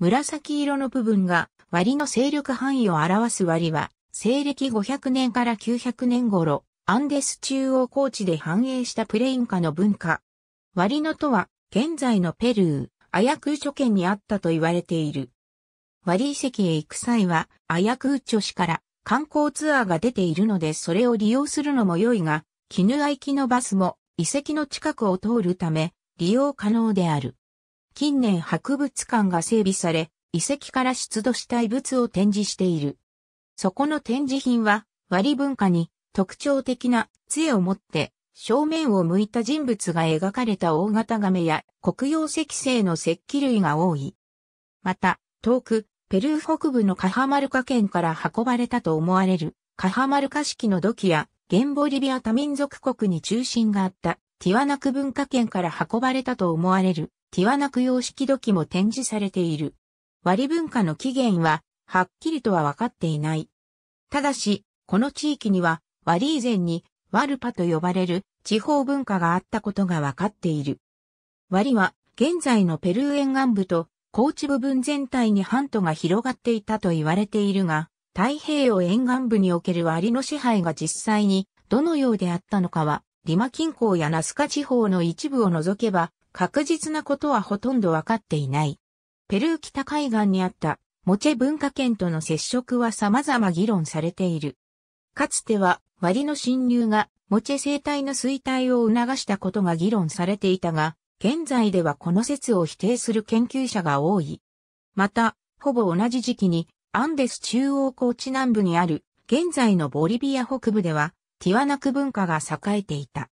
紫色の部分が割の勢力範囲を表す割は、西暦500年から900年頃、アンデス中央高地で繁栄したプレイン化の文化。割のとは、現在のペルー、アヤクーチョ県にあったと言われている。割遺跡へ行く際は、アヤクーチョ市から観光ツアーが出ているのでそれを利用するのも良いが、絹あ行きのバスも遺跡の近くを通るため、利用可能である。近年博物館が整備され、遺跡から出土した遺物を展示している。そこの展示品は、割文化に特徴的な杖を持って正面を向いた人物が描かれた大型亀や黒曜石製の石器類が多い。また、遠く、ペルー北部のカハマルカ県から運ばれたと思われるカハマルカ式の土器や、現ボリビア多民族国に中心があったティワナク文化圏から運ばれたと思われるティワナク様式土器も展示されている。割文化の起源は、はっきりとは分かっていない。ただし、この地域には、割以前に、ワルパと呼ばれる地方文化があったことが分かっている。割は、現在のペルー沿岸部と、高地部分全体に半島が広がっていたと言われているが、太平洋沿岸部における割の支配が実際にどのようであったのかは、リマ近郊やナスカ地方の一部を除けば確実なことはほとんどわかっていない。ペルー北海岸にあったモチェ文化圏との接触は様々議論されている。かつては割の侵入がモチェ生態の衰退を促したことが議論されていたが、現在ではこの説を否定する研究者が多い。また、ほぼ同じ時期にアンデス中央高地南部にある現在のボリビア北部ではティワナク文化が栄えていた。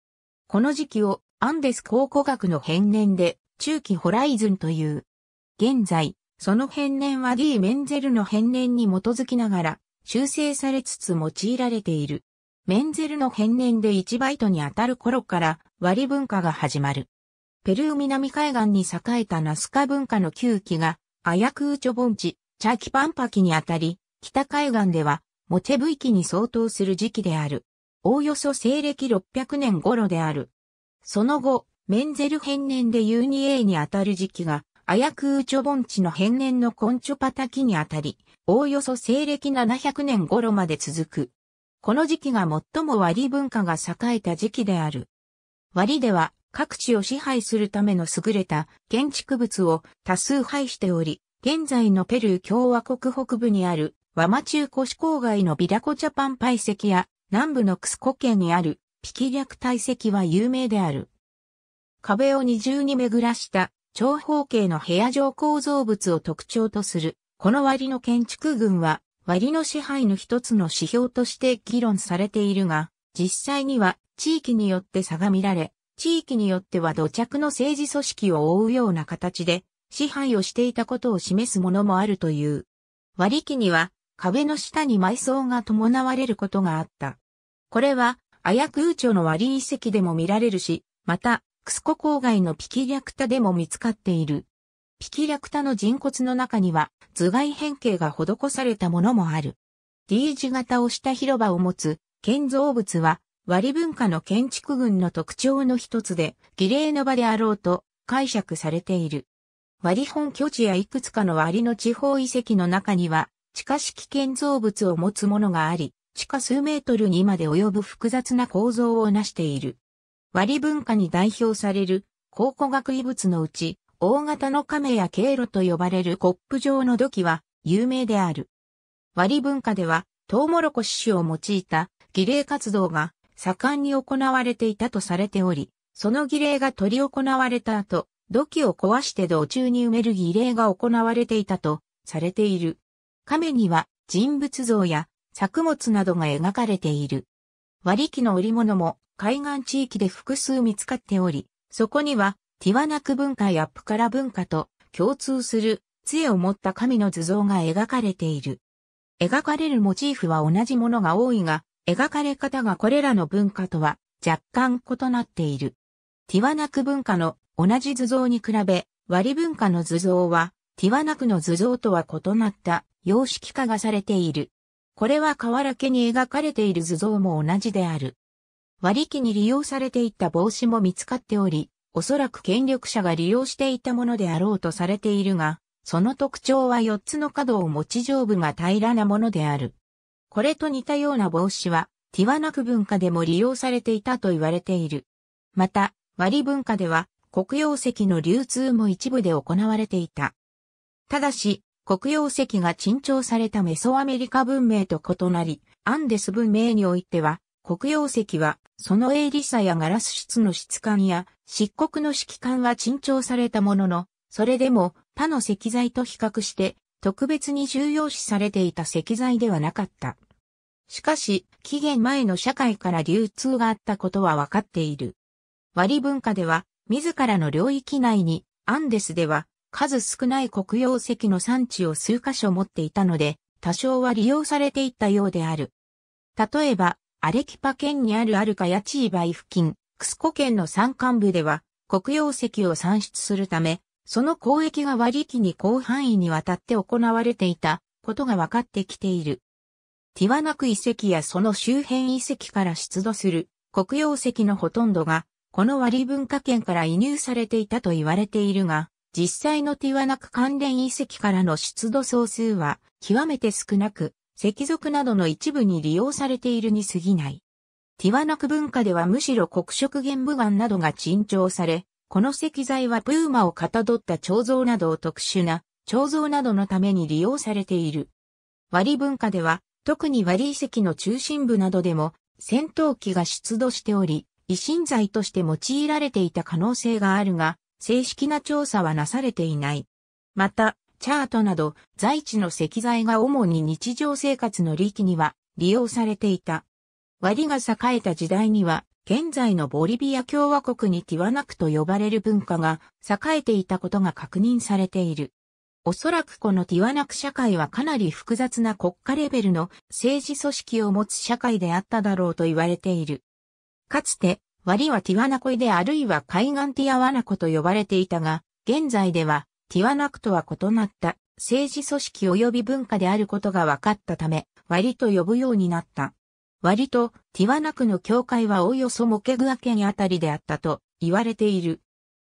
この時期をアンデス考古学の変年で、中期ホライズンという。現在、その変年は D・ メンゼルの変年に基づきながら、修正されつつ用いられている。メンゼルの変年で1バイトに当たる頃から割り文化が始まる。ペルー南海岸に栄えたナスカ文化の旧期が、アヤクーチョ盆地、チャキパンパキにあたり、北海岸では、モチブイキに相当する時期である。おおよそ西暦600年頃である。その後、メンゼル変年で U2A にあたる時期が、アヤクウチョ盆地の変年のコンチョパタキにあたり、おおよそ西暦700年頃まで続く。この時期が最も割文化が栄えた時期である。割では各地を支配するための優れた建築物を多数配しており、現在のペルー共和国北部にあるワマ中古市郊外のビラコジャパンパ遺や南部のクスコ県にあるピキ略体積は有名である。壁を二重に巡らした長方形の部屋状構造物を特徴とする、この割の建築群は、割の支配の一つの指標として議論されているが、実際には地域によって差が見られ、地域によっては土着の政治組織を覆うような形で支配をしていたことを示すものもあるという。割り機には壁の下に埋葬が伴われることがあった。これはアヤクーチョのワリ遺跡でも見られるし、また、クスコ郊外のピキリャクタでも見つかっている。ピキリャクタの人骨の中には頭蓋変形が施されたものもある。D 字型をした広場を持つ建造物は割文化の建築群の特徴の一つで、儀礼の場であろうと解釈されている。割本拠地やいくつかの割の地方遺跡の中には、地下式建造物を持つものがあり、地下数メートルにまで及ぶ複雑な構造を成している。割文化に代表される考古学遺物のうち、大型の亀や経路と呼ばれるコップ状の土器は有名である。割文化では、トウモロコシ種を用いた儀礼活動が盛んに行われていたとされており、その儀礼が取り行われた後、土器を壊して道中に埋める儀礼が行われていたとされている。亀には人物像や作物などが描かれている。割り機の織物も海岸地域で複数見つかっており、そこにはティワナク文化やプカラ文化と共通する杖を持った神の図像が描かれている。描かれるモチーフは同じものが多いが、描かれ方がこれらの文化とは若干異なっている。ティワナク文化の同じ図像に比べ、割文化の図像は、ティワナクの図像とは異なった様式化がされている。これは河原家に描かれている図像も同じである。割木に利用されていた帽子も見つかっており、おそらく権力者が利用していたものであろうとされているが、その特徴は4つの角を持ち上部が平らなものである。これと似たような帽子は、ティワナク文化でも利用されていたと言われている。また、割文化では、黒曜石の流通も一部で行われていた。ただし、黒曜石が珍重されたメソアメリカ文明と異なり、アンデス文明においては、黒曜石は、その鋭利さやガラス質の質感や、漆黒の色感は珍重されたものの、それでも他の石材と比較して、特別に重要視されていた石材ではなかった。しかし、紀元前の社会から流通があったことは分かっている。割文化では、自らの領域内に、アンデスでは、数少ない黒曜石の産地を数箇所持っていたので、多少は利用されていったようである。例えば、アレキパ県にあるアルカヤチーバイ付近、クスコ県の山間部では、黒曜石を産出するため、その交易が割り期に広範囲にわたって行われていたことが分かってきている。ティワナク遺跡やその周辺遺跡から出土する黒曜石のほとんどが、この割文化圏から移入されていたと言われているが、実際のティワナク関連遺跡からの出土総数は極めて少なく、石属などの一部に利用されているに過ぎない。ティワナク文化ではむしろ黒色玄武岩などが珍重され、この石材はプーマをかたどった彫像などを特殊な彫像などのために利用されている。割文化では、特に割遺跡の中心部などでも戦闘機が出土しており、維新材として用いられていた可能性があるが、正式な調査はなされていない。また、チャートなど、在地の石材が主に日常生活の利器には利用されていた。割が栄えた時代には、現在のボリビア共和国にティワナクと呼ばれる文化が栄えていたことが確認されている。おそらくこのティワナク社会はかなり複雑な国家レベルの政治組織を持つ社会であっただろうと言われている。かつて割はティワナコイであるいは海岸ティアワナコと呼ばれていたが、現在ではティワナクとは異なった政治組織及び文化であることが分かったため、割と呼ぶようになった。割とティワナクの境界はおおよそモケグア県あたりであったと言われている。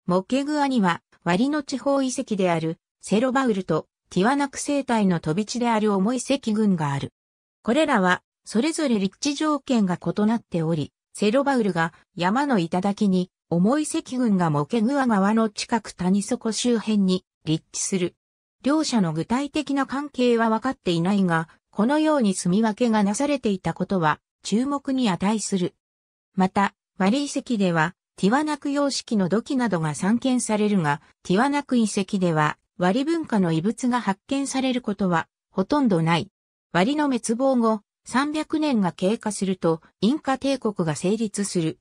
モケグアには割の地方遺跡であるセロバウルとティワナク生態の飛び地である重い石群がある。これらはそれぞれ立地条件が異なっており、セロバウルが山の頂に重い石群がモケグア川の近く谷底周辺に立地する。両者の具体的な関係は分かっていないが、このように住み分けがなされていたことは注目に値する。また、割遺跡では、ティワナク様式の土器などが散見されるが、ティワナク遺跡では、割文化の遺物が発見されることは、ほとんどない。割の滅亡後、300年が経過すると、インカ帝国が成立する。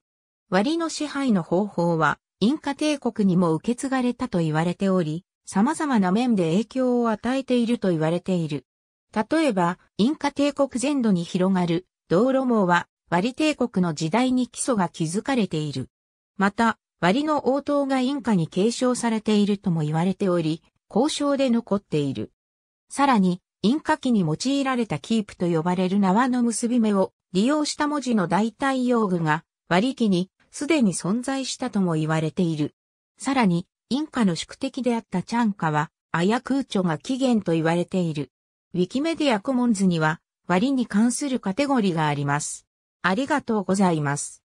割の支配の方法は、インカ帝国にも受け継がれたと言われており、様々な面で影響を与えていると言われている。例えば、インカ帝国全土に広がる道路網は、割帝国の時代に基礎が築かれている。また、割の応答がインカに継承されているとも言われており、交渉で残っている。さらに、インカ期に用いられたキープと呼ばれる縄の結び目を利用した文字の代替用具が割期にすでに存在したとも言われている。さらに、インカの宿敵であったチャンカは、あや空調が起源と言われている。ウィキメディアコモンズには、割に関するカテゴリーがあります。ありがとうございます。